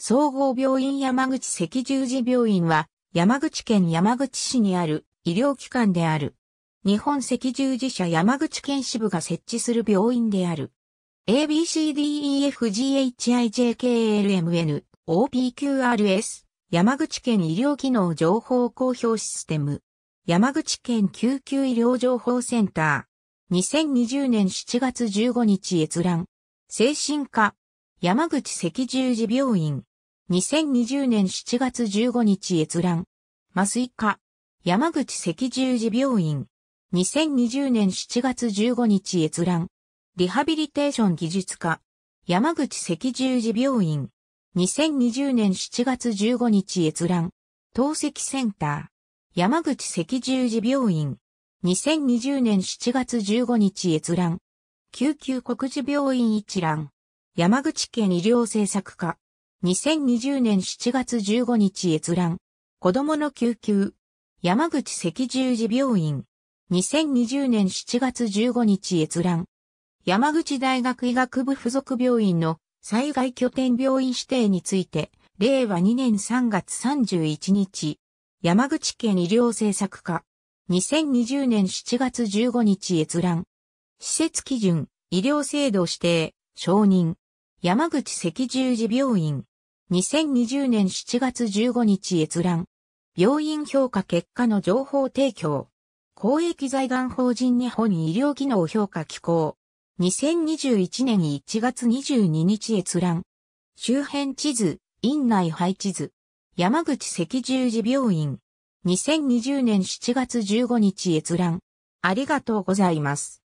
総合病院山口赤十字病院は山口県山口市にある医療機関である。日本赤十字社山口県支部が設置する病院である。ABCDEFGHIJKLMN OPQRS 山口県医療機能情報公表システム山口県救急医療情報センター2020年7月15日閲覧精神科山口赤十字病院2020年7月15日閲覧。麻酔科。山口赤十字病院。2020年7月15日閲覧。リハビリテーション技術科。山口赤十字病院。2020年7月15日閲覧。透析センター。山口赤十字病院。2020年7月15日閲覧。救急国事病院一覧。山口県医療政策課。2020年7月15日閲覧。子供の救急。山口赤十字病院。2020年7月15日閲覧。山口大学医学部附属病院の災害拠点病院指定について、令和2年3月31日。山口県医療政策課。2020年7月15日閲覧。施設基準、医療制度指定、承認。山口赤十字病院。2020年7月15日閲覧。病院評価結果の情報提供。公益財団法人日本医療機能評価機構。2021年1月22日閲覧。周辺地図、院内配置図。山口赤十字病院。2020年7月15日閲覧。ありがとうございます。